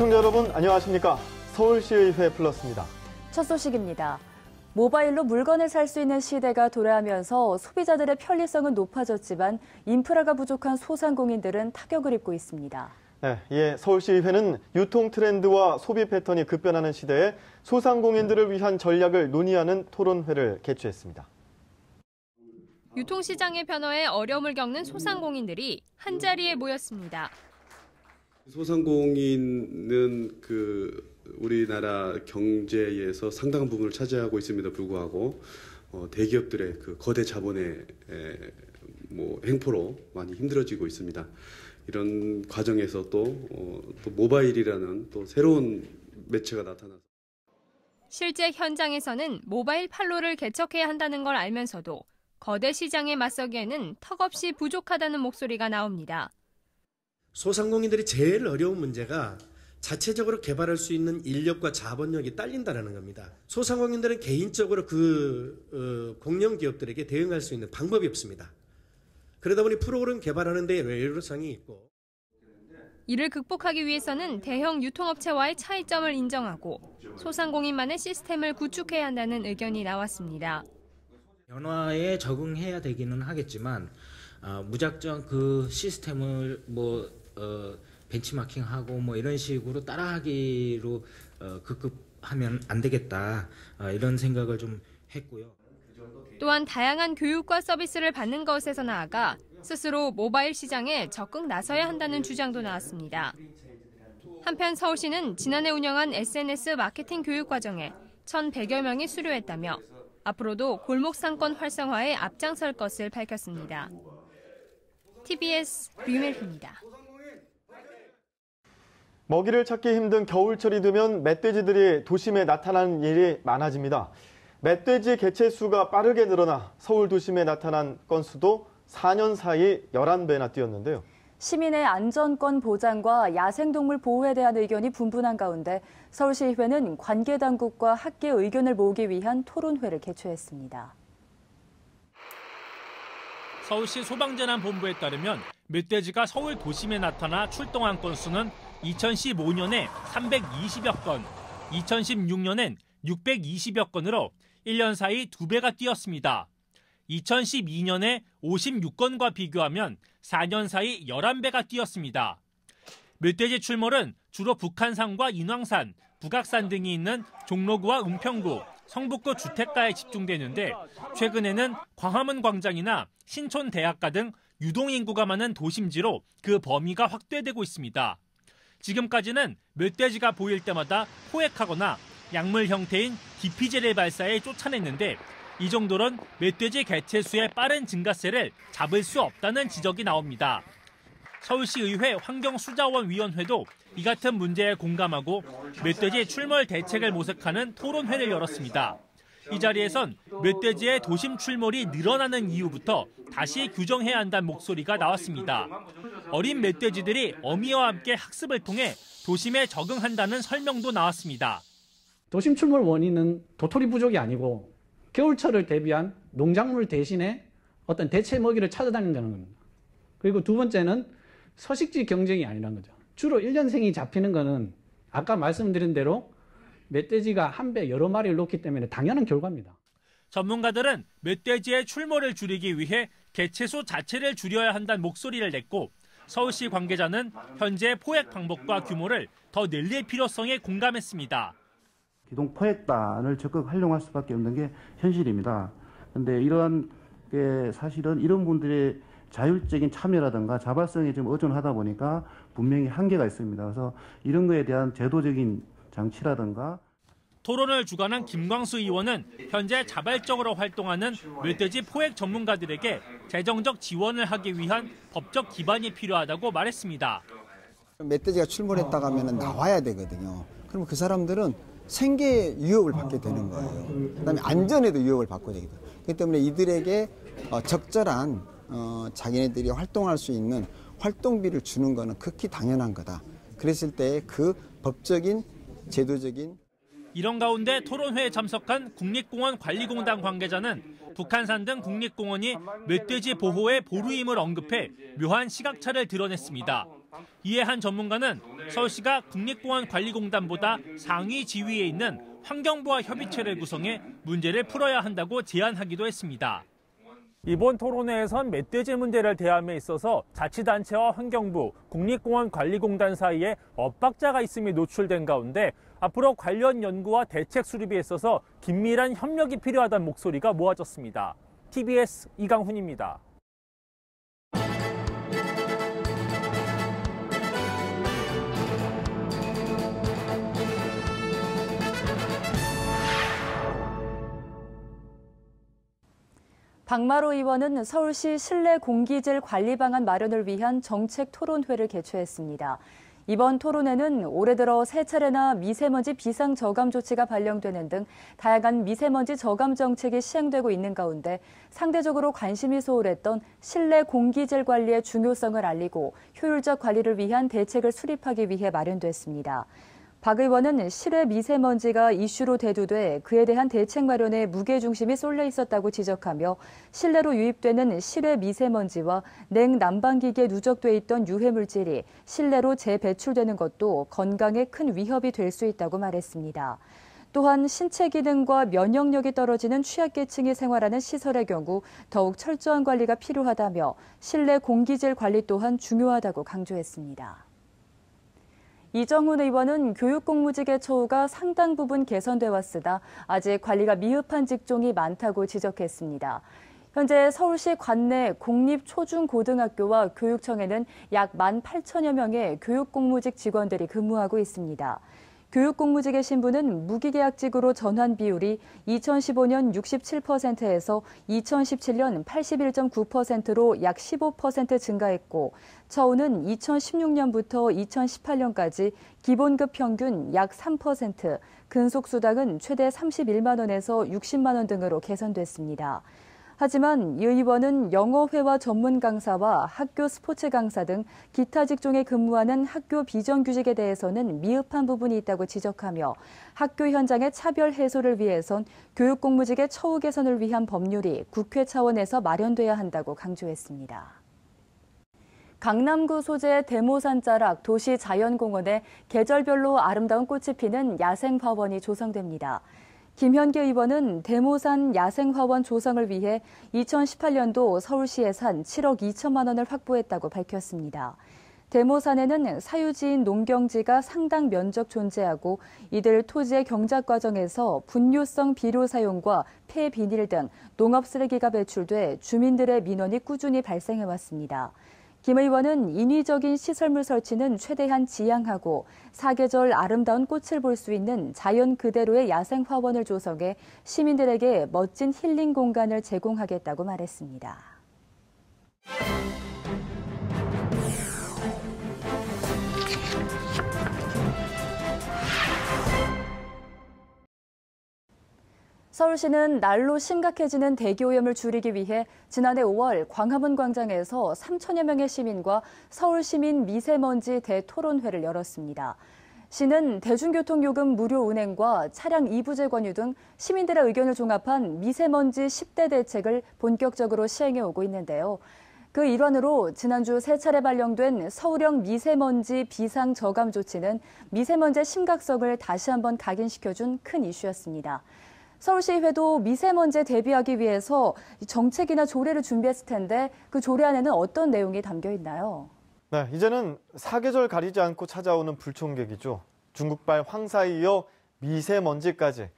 시청자 여러분 안녕하십니까? 서울시의회 플러스입니다. 첫 소식입니다. 모바일로 물건을 살 수 있는 시대가 돌아오면서 소비자들의 편리성은 높아졌지만 인프라가 부족한 소상공인들은 타격을 입고 있습니다. 네, 예, 서울시의회는 유통 트렌드와 소비 패턴이 급변하는 시대에 소상공인들을 위한 전략을 논의하는 토론회를 개최했습니다. 유통시장의 변화에 어려움을 겪는 소상공인들이 한자리에 모였습니다. 소상공인은 그 우리나라 경제에서 상당한 부분을 차지하고 있습니다 불구하고 어, 대기업들의 그 거대 자본의 에, 뭐 행포로 많이 힘들어지고 있습니다. 이런 과정에서 또, 어, 또 모바일이라는 또 새로운 매체가 나타나서 실제 현장에서는 모바일 팔로를 개척해야 한다는 걸 알면서도 거대 시장에 맞서기에는 턱없이 부족하다는 목소리가 나옵니다. 소상공인들이 제일 어려운 문제가 자체적으로 개발할 수 있는 인력과 자본력이 딸린다라는 겁니다. 소상공인들은 개인적으로 그 어, 공영 기업들에게 대응할 수 있는 방법이 없습니다. 그러다 보니 프로그램 개발하는 데 외로상이 있고 이를 극복하기 위해서는 대형 유통업체와의 차이점을 인정하고 소상공인만의 시스템을 구축해야 한다는 의견이 나왔습니다. 변화에 적응해야 되기는 하겠지만 아, 무작정 그 시스템을 뭐 어, 벤치마킹하고 뭐 이런 식으로 따라하기로 어, 급급하면 안 되겠다 어, 이런 생각을 좀 했고요. 또한 다양한 교육과 서비스를 받는 것에서 나아가 스스로 모바일 시장에 적극 나서야 한다는 주장도 나왔습니다. 한편 서울시는 지난해 운영한 SNS 마케팅 교육 과정에 1,100여 명이 수료했다며 앞으로도 골목 상권 활성화에 앞장설 것을 밝혔습니다. TBS 류멜희입니다. 먹이를 찾기 힘든 겨울철이 되면 멧돼지들이 도심에 나타나는 일이 많아집니다. 멧돼지 개체 수가 빠르게 늘어나 서울 도심에 나타난 건수도 4년 사이 11배나 뛰었는데요. 시민의 안전권 보장과 야생동물 보호에 대한 의견이 분분한 가운데 서울시의회는 관계당국과 학계 의견을 모으기 위한 토론회를 개최했습니다. 서울시 소방재난본부에 따르면 멧돼지가 서울 도심에 나타나 출동한 건수는 2015년에 320여 건, 2016년엔 620여 건으로 1년 사이 2배가 뛰었습니다. 2012년에 56건과 비교하면 4년 사이 11배가 뛰었습니다. 멧돼지 출몰은 주로 북한산과 인왕산, 북악산 등이 있는 종로구와 은평구, 성북구 주택가에 집중되는데 최근에는 광화문 광장이나 신촌 대학가 등 유동 인구가 많은 도심지로 그 범위가 확대되고 있습니다. 지금까지는 멧돼지가 보일 때마다 포획하거나 약물 형태인 디피제를 발사해 쫓아냈는데 이 정도는 멧돼지 개체수의 빠른 증가세를 잡을 수 없다는 지적이 나옵니다. 서울시의회 환경수자원위원회도 이 같은 문제에 공감하고 멧돼지 출몰 대책을 모색하는 토론회를 열었습니다. 이 자리에선 멧돼지의 도심 출몰이 늘어나는 이유부터 다시 규정해야 한다는 목소리가 나왔습니다. 어린 멧돼지들이 어미와 함께 학습을 통해 도심에 적응한다는 설명도 나왔습니다. 도심 출몰 원인은 도토리 부족이 아니고 겨울철을 대비한 농작물 대신에 어떤 대체 먹이를 찾아다닌다는 겁니다. 그리고 두 번째는 서식지 경쟁이 아니라는 거죠. 주로 1년생이 잡히는 거는 아까 말씀드린 대로 멧돼지가 한 배 여러 마리를 놓기 때문에 당연한 결과입니다. 전문가들은 멧돼지의 출몰을 줄이기 위해 개체수 자체를 줄여야 한다는 목소리를 냈고 서울시 관계자는 현재 포획 방법과 규모를 더 늘릴 필요성에 공감했습니다. 기동 포획단을 적극 활용할 수밖에 없는 게 현실입니다. 그런데 이러한 게 사실은 이런 분들의 자율적인 참여라든가 자발성에 좀 의존하다 보니까 분명히 한계가 있습니다. 그래서 이런 거에 대한 제도적인 장치라든가 토론을 주관한 김광수 의원은 현재 자발적으로 활동하는 멧돼지 포획 전문가들에게 재정적 지원을 하기 위한 법적 기반이 필요하다고 말했습니다. 멧돼지가 출몰했다 고하면 나와야 되거든요. 그럼 그 사람들은 생계에 위협을 받게 되는 거예요. 그다음에 안전에도 유혹을 받고 되기 그렇기 때문에 이들에게 어, 적절한 어, 자기네들이 활동할 수 있는 활동비를 주는 것은 극히 당연한 거다. 그랬을 때 그 법적인 제도적인 이런 가운데 토론회에 참석한 국립공원 관리공단 관계자는 북한산 등 국립공원이 멧돼지 보호의 보루임을 언급해 묘한 시각차를 드러냈습니다. 이에 한 전문가는 서울시가 국립공원 관리공단보다 상위 지위에 있는 환경부와 협의체를 구성해 문제를 풀어야 한다고 제안하기도 했습니다. 이번 토론회에선 멧돼지 문제를 대함에 있어서 자치단체와 환경부, 국립공원관리공단 사이에 엇박자가 있음이 노출된 가운데 앞으로 관련 연구와 대책 수립에 있어서 긴밀한 협력이 필요하다는 목소리가 모아졌습니다. TBS 이강훈입니다. 박마로 의원은 서울시 실내 공기질 관리 방안 마련을 위한 정책 토론회를 개최했습니다. 이번 토론회는 올해 들어 세 차례나 미세먼지 비상 저감 조치가 발령되는 등 다양한 미세먼지 저감 정책이 시행되고 있는 가운데 상대적으로 관심이 소홀했던 실내 공기질 관리의 중요성을 알리고 효율적 관리를 위한 대책을 수립하기 위해 마련됐습니다. 박 의원은 실외 미세먼지가 이슈로 대두돼 그에 대한 대책 마련에 무게중심이 쏠려 있었다고 지적하며 실내로 유입되는 실외 미세먼지와 냉 난방기기에 누적돼 있던 유해물질이 실내로 재배출되는 것도 건강에 큰 위협이 될 수 있다고 말했습니다. 또한 신체 기능과 면역력이 떨어지는 취약계층이 생활하는 시설의 경우 더욱 철저한 관리가 필요하다며 실내 공기질 관리 또한 중요하다고 강조했습니다. 이정훈 의원은 교육공무직의 처우가 상당 부분 개선돼 왔으나 아직 관리가 미흡한 직종이 많다고 지적했습니다. 현재 서울시 관내 공립 초중고등학교와 교육청에는 약1 8 0여 명의 교육공무직 직원들이 근무하고 있습니다. 교육공무직의 신분은 무기계약직으로 전환 비율이 2015년 67%에서 2017년 81.9%로 약 15% 증가했고, 처우는 2016년부터 2018년까지 기본급 평균 약 3%, 근속수당은 최대 31만 원에서 60만 원 등으로 개선됐습니다. 하지만 유 의원은 영어회화 전문 강사와 학교 스포츠 강사 등 기타 직종에 근무하는 학교 비정규직에 대해서는 미흡한 부분이 있다고 지적하며 학교 현장의 차별 해소를 위해선 교육공무직의 처우 개선을 위한 법률이 국회 차원에서 마련돼야 한다고 강조했습니다. 강남구 소재 대모산 자락 도시자연공원에 계절별로 아름다운 꽃이 피는 야생 화원이 조성됩니다. 김현계 의원은 대모산 야생화원 조성을 위해 2018년도 서울시에 산 7억 2천만 원을 확보했다고 밝혔습니다. 대모산에는 사유지인 농경지가 상당 면적 존재하고 이들 토지의 경작 과정에서 분뇨성 비료 사용과 폐비닐 등 농업 쓰레기가 배출돼 주민들의 민원이 꾸준히 발생해왔습니다. 김 의원은 인위적인 시설물 설치는 최대한 지양하고 사계절 아름다운 꽃을 볼 수 있는 자연 그대로의 야생 화원을 조성해 시민들에게 멋진 힐링 공간을 제공하겠다고 말했습니다. 서울시는 날로 심각해지는 대기오염을 줄이기 위해 지난해 5월 광화문 광장에서 3천여 명의 시민과 서울시민 미세먼지 대토론회를 열었습니다. 시는 대중교통요금 무료 운행과 차량 2부제 권유 등 시민들의 의견을 종합한 미세먼지 10대 대책을 본격적으로 시행해 오고 있는데요. 그 일환으로 지난주 세 차례 발령된 서울형 미세먼지 비상 저감 조치는 미세먼지 심각성을 다시 한번 각인시켜준 큰 이슈였습니다. 서울시의회도 미세먼지 대비하기 위해서 정책이나 조례를 준비했을 텐데 그 조례 안에는 어떤 내용이 담겨 있나요? 네, 이제는 사계절 가리지 않고 찾아오는 불청객이죠. 중국발 황사에 이어 미세먼지까지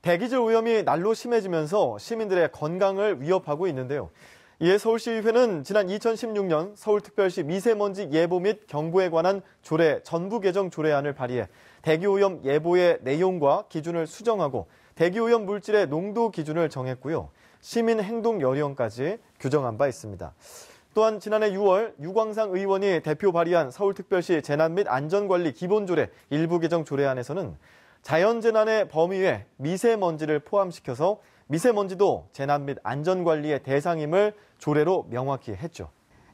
대기질 오염이 날로 심해지면서 시민들의 건강을 위협하고 있는데요. 이에 서울시의회는 지난 2016년 서울특별시 미세먼지 예보 및 경보에 관한 조례 전부 개정 조례안을 발의해 대기오염 예보의 내용과 기준을 수정하고 대기오염 물질의 농도 기준을 정했고요. 시민 행동 열의원까지 규정한 바 있습니다. 또한 지난해 6월 유광상 의원이 대표 발의한 서울특별시 재난 및 안전관리 기본조례 일부 개정 조례안에서는 자연재난의 범위에 미세먼지를 포함시켜서 미세먼지도 재난 및 안전관리의 대상임을 조례로 명확히 했죠.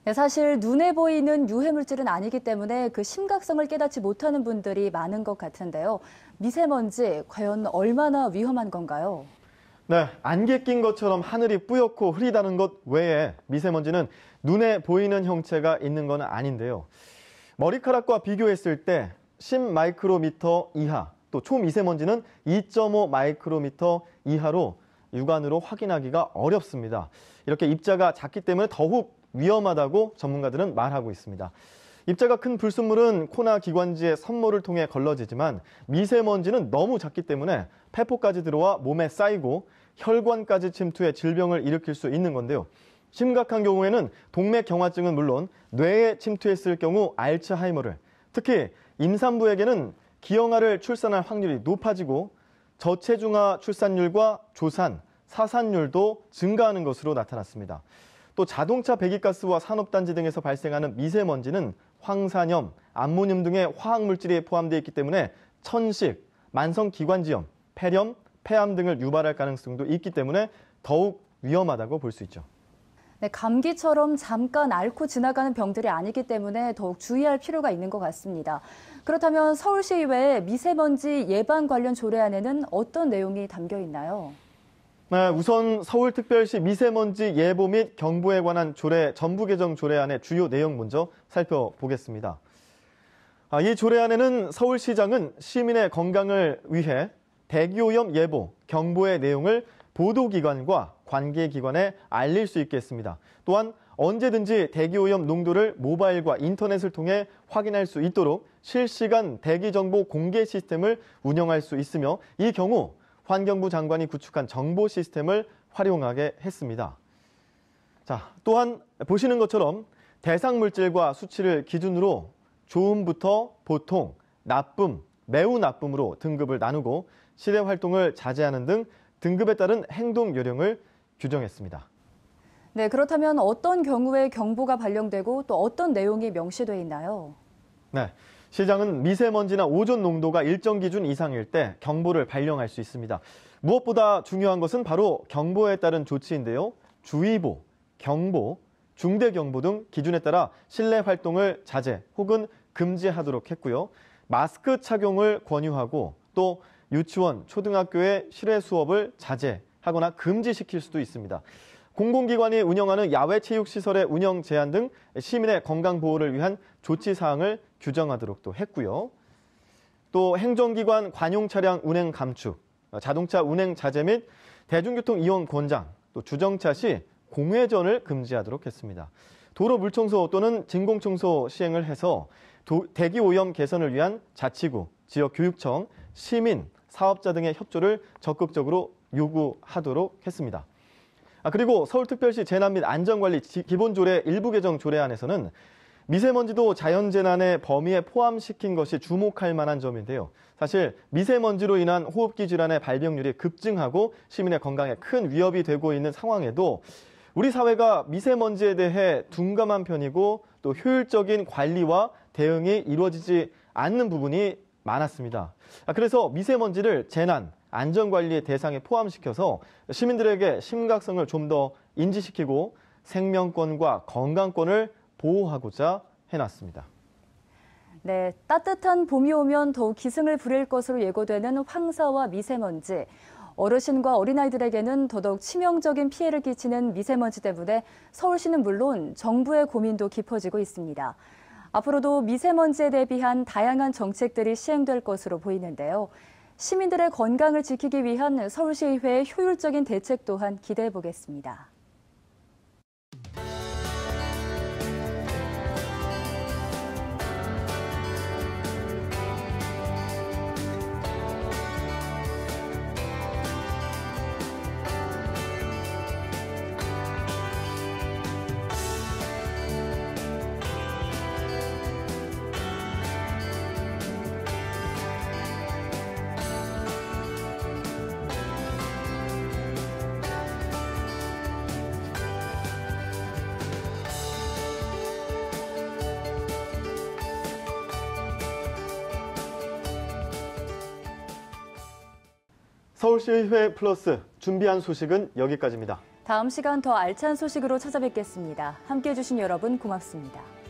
네, 사실 눈에 보이는 유해 물질은 아니기 때문에 그 심각성을 깨닫지 못하는 분들이 많은 것 같은데요. 미세먼지 과연 얼마나 위험한 건가요? 네, 안개 낀 것처럼 하늘이 뿌옇고 흐리다는 것 외에 미세먼지는 눈에 보이는 형체가 있는 건 아닌데요. 머리카락과 비교했을 때10 마이크로미터 이하, 또 초미세먼지는 2.5 마이크로미터 이하로 육안으로 확인하기가 어렵습니다. 이렇게 입자가 작기 때문에 더욱 위험하다고 전문가들은 말하고 있습니다. 입자가 큰 불순물은 코나 기관지의 섬모를 통해 걸러지지만 미세먼지는 너무 작기 때문에 폐포까지 들어와 몸에 쌓이고 혈관까지 침투해 질병을 일으킬 수 있는 건데요. 심각한 경우에는 동맥 경화증은 물론 뇌에 침투했을 경우 알츠하이머를 특히 임산부에게는 기형아를 출산할 확률이 높아지고 저체중아 출산율과 조산, 사산율도 증가하는 것으로 나타났습니다. 또 자동차 배기가스와 산업단지 등에서 발생하는 미세먼지는 황산염, 암모늄 등의 화학물질이 포함되어 있기 때문에 천식, 만성기관지염, 폐렴, 폐암 등을 유발할 가능성도 있기 때문에 더욱 위험하다고 볼 수 있죠. 네, 감기처럼 잠깐 앓고 지나가는 병들이 아니기 때문에 더욱 주의할 필요가 있는 것 같습니다. 그렇다면 서울시 의회 미세먼지 예방 관련 조례안에는 어떤 내용이 담겨 있나요? 네, 우선 서울특별시 미세먼지 예보 및 경보에 관한 조례 전부 개정 조례안의 주요 내용 먼저 살펴보겠습니다. 아, 이 조례안에는 서울시장은 시민의 건강을 위해 대기오염 예보, 경보의 내용을 보도기관과 관계기관에 알릴 수 있게 했습니다. 또한 언제든지 대기오염 농도를 모바일과 인터넷을 통해 확인할 수 있도록 실시간 대기정보 공개 시스템을 운영할 수 있으며 이 경우 환경부 장관이 구축한 정보 시스템을 활용하게 했습니다. 자, 또한 보시는 것처럼 대상 물질과 수치를 기준으로 좋음부터 보통, 나쁨, 매우 나쁨으로 등급을 나누고 실외 활동을 자제하는 등 등급에 따른 행동 요령을 규정했습니다. 네, 그렇다면 어떤 경우에 경보가 발령되고 또 어떤 내용이 명시되어 있나요? 네. 시장은 미세먼지나 오존 농도가 일정 기준 이상일 때 경보를 발령할 수 있습니다. 무엇보다 중요한 것은 바로 경보에 따른 조치인데요. 주의보, 경보, 중대경보 등 기준에 따라 실내 활동을 자제 혹은 금지하도록 했고요. 마스크 착용을 권유하고 또 유치원, 초등학교의 실외 수업을 자제하거나 금지시킬 수도 있습니다. 공공기관이 운영하는 야외 체육시설의 운영 제한 등 시민의 건강 보호를 위한 조치 사항을 규정하도록 또 했고요. 또 행정기관 관용 차량 운행 감축, 자동차 운행 자제 및 대중교통 이용 권장, 또 주정차 시 공회전을 금지하도록 했습니다. 도로 물청소 또는 진공청소 시행을 해서 대기 오염 개선을 위한 자치구, 지역 교육청, 시민, 사업자 등의 협조를 적극적으로 요구하도록 했습니다. 아, 그리고 서울특별시 재난 및 안전관리 기본조례 일부 개정 조례안에서는 미세먼지도 자연재난의 범위에 포함시킨 것이 주목할 만한 점인데요. 사실 미세먼지로 인한 호흡기 질환의 발병률이 급증하고 시민의 건강에 큰 위협이 되고 있는 상황에도 우리 사회가 미세먼지에 대해 둔감한 편이고 또 효율적인 관리와 대응이 이루어지지 않는 부분이 많았습니다. 아, 그래서 미세먼지를 재난, 안전관리의 대상에 포함시켜서 시민들에게 심각성을 좀 더 인지시키고 생명권과 건강권을 보호하고자 해놨습니다. 네, 따뜻한 봄이 오면 더욱 기승을 부릴 것으로 예고되는 황사와 미세먼지. 어르신과 어린아이들에게는 더더욱 치명적인 피해를 끼치는 미세먼지 때문에 서울시는 물론 정부의 고민도 깊어지고 있습니다. 앞으로도 미세먼지에 대비한 다양한 정책들이 시행될 것으로 보이는데요. 시민들의 건강을 지키기 위한 서울시의회의 효율적인 대책 또한 기대해 보겠습니다. 서울시의회 플러스 준비한 소식은 여기까지입니다. 다음 시간 더 알찬 소식으로 찾아뵙겠습니다. 함께해 주신 여러분 고맙습니다.